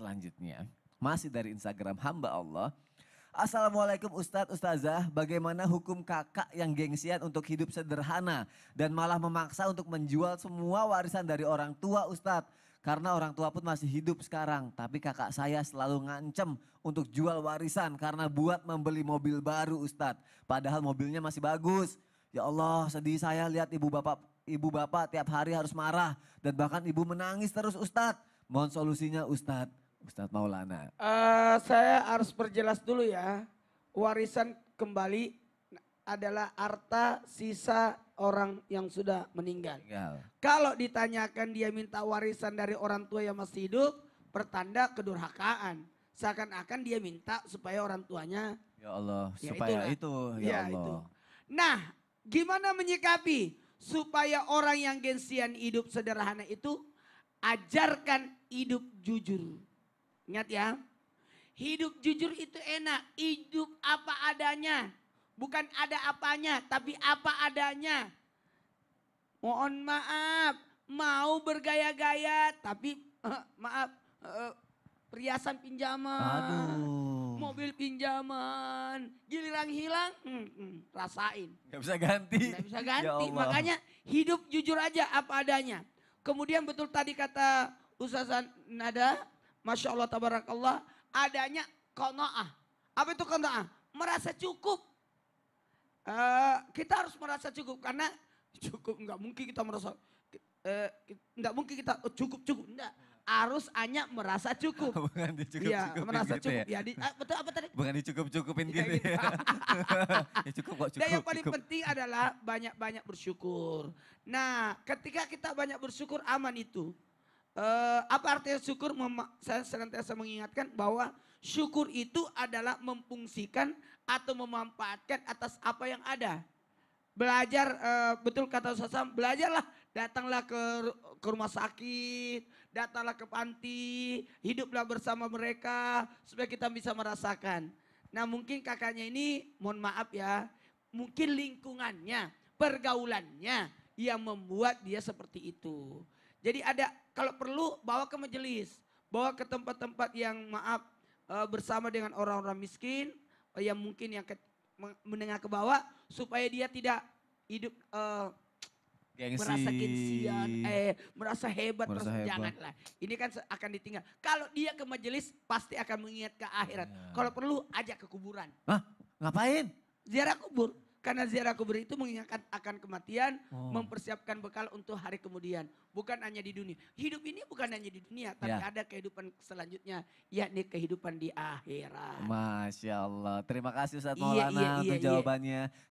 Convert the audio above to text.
selanjutnya. Masih dari Instagram hamba Allah. Assalamualaikum Ustadz, Ustazah. Bagaimana hukum kakak yang gengsian untuk hidup sederhana dan malah memaksa untuk menjual semua warisan dari orang tua Ustadz? Karena orang tua pun masih hidup sekarang, tapi kakak saya selalu ngancem untuk jual warisan karena buat membeli mobil baru Ustadz. Padahal mobilnya masih bagus. Ya Allah sedih saya lihat ibu bapak ibu bapak tiap hari harus marah dan bahkan ibu menangis terus Ustadz. Mohon solusinya Ustadz. Ustadz Maulana. Uh, saya harus perjelas dulu ya. Warisan kembali adalah harta sisa orang yang sudah meninggal. meninggal. Kalau ditanyakan dia minta warisan dari orang tua yang masih hidup, pertanda kedurhakaan. Seakan-akan dia minta supaya orang tuanya. Ya Allah, ya supaya itulah. itu. Ya, ya Allah. Itu. Nah, gimana menyikapi supaya orang yang gensian hidup sederhana itu ajarkan hidup jujur. Ingat ya. Hidup jujur itu enak. Hidup apa adanya. Bukan ada apanya, tapi apa adanya. Mohon maaf, mau bergaya-gaya, tapi uh, maaf, uh, perhiasan pinjaman, Aduh. mobil pinjaman, giliran hilang, hmm, hmm, rasain. Gak bisa ganti. Gak bisa ganti, ya makanya hidup jujur aja apa adanya. Kemudian betul tadi kata Ustazan Nada, Masya Allah tabarakallah adanya kona'ah. Apa itu kona'ah? Merasa cukup. E, kita harus merasa cukup karena cukup nggak mungkin kita merasa uh, nggak mungkin kita oh, cukup cukup enggak harus hanya merasa cukup. Bukan dicukup iya, gitu ya, merasa gitu cukup. Ya, ya di, ah, betul apa tadi? Bukan dicukup-cukupin iya, gitu iya. ya, gitu. ya cukup kok cukup. Dan yang paling cukup. penting adalah banyak-banyak bersyukur. Nah, ketika kita banyak bersyukur aman itu, Uh, apa artinya syukur? saya senantiasa mengingatkan bahwa syukur itu adalah memfungsikan atau memanfaatkan atas apa yang ada. Belajar, uh, betul kata Sam, belajarlah. Datanglah ke, ke rumah sakit, datanglah ke panti, hiduplah bersama mereka supaya kita bisa merasakan. Nah mungkin kakaknya ini, mohon maaf ya, mungkin lingkungannya, pergaulannya yang membuat dia seperti itu. Jadi ada kalau perlu bawa ke majelis, bawa ke tempat-tempat yang maaf eh, bersama dengan orang-orang miskin eh, yang mungkin yang ke, menengah ke bawah supaya dia tidak hidup uh, merasa gengsian, eh merasa hebat, merasa hebat. janganlah. Ini kan akan ditinggal. Kalau dia ke majelis pasti akan mengingat ke akhirat. Ya. Kalau perlu ajak ke kuburan. Hah? Ngapain? Ziarah kubur. Karena ziarah kubur itu mengingatkan akan kematian, oh. mempersiapkan bekal untuk hari kemudian. Bukan hanya di dunia. Hidup ini bukan hanya di dunia, tapi ya. ada kehidupan selanjutnya, yakni kehidupan di akhirat. Masya Allah. Terima kasih Ustaz Maulana iya, iya, iya, untuk iya. jawabannya.